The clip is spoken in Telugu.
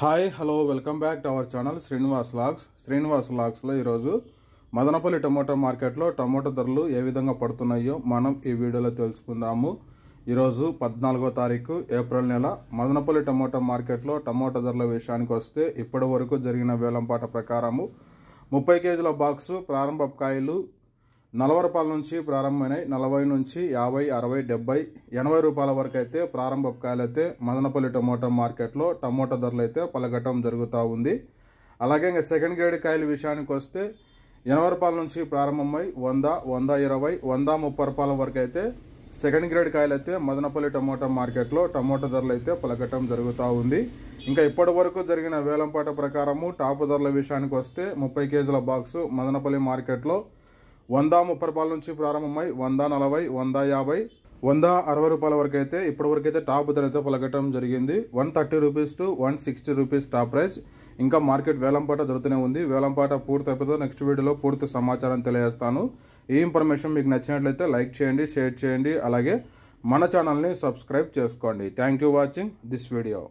hi hello welcome back to our channel Srinivas logs Srinivas లాగ్స్లో ఈరోజు మదనపల్లి టమాటో మార్కెట్లో టమాటో ధరలు ఏ విధంగా పడుతున్నాయో మనం ఈ వీడియోలో తెలుసుకుందాము ఈరోజు పద్నాలుగో తారీఖు ఏప్రిల్ నెల మదనపల్లి టమాటో మార్కెట్లో టమాటో ధరల విషయానికి వస్తే ఇప్పటి జరిగిన వేలంపాట ప్రకారము ముప్పై కేజీల బాక్సు ప్రారంభ కాయలు రూపాయల నుంచి ప్రారంభమైనాయి నలభై నుంచి యాభై అరవై డెబ్బై ఎనభై రూపాయల వరకు అయితే ప్రారంభ అయితే మదనపల్లి టమోటా మార్కెట్లో టమోటా ధరలు అయితే పలకటం జరుగుతూ ఉంది అలాగే ఇంకా సెకండ్ గ్రేడ్ కాయల విషయానికి వస్తే ఎనభై రూపాయల నుంచి ప్రారంభమై వంద వంద ఇరవై వంద ముప్పై రూపాయల వరకు అయితే సెకండ్ గ్రేడ్ కాయలు అయితే మదనపల్లి టమోటా మార్కెట్లో టమోటా ధరలు అయితే పలకటం జరుగుతూ ఉంది ఇంకా ఇప్పటి వరకు జరిగిన వేలంపాట ప్రకారము టాపు ధరల విషయానికి వస్తే ముప్పై కేజీల బాక్సు మదనపల్లి మార్కెట్లో వంద ముప్పై రూపాయల నుంచి ప్రారంభమై వంద నలభై వంద యాభై వంద అరవై రూపాయల వరకు అయితే ఇప్పటి వరకు అయితే టాప్ ధర అయితే పలకటం జరిగింది one thirty rupees to one sixty rupees top price ఇంకా మార్కెట్ వేలంపాట జరుగుతూనే ఉంది వేలంపాట పూర్తి అయిపోతే నెక్స్ట్ వీడియోలో పూర్తి సమాచారం తెలియజేస్తాను ఈ ఇన్ఫర్మేషన్ మీకు నచ్చినట్లయితే లైక్ చేయండి షేర్ చేయండి అలాగే మన ఛానల్ని సబ్స్క్రైబ్ చేసుకోండి thank you watching this video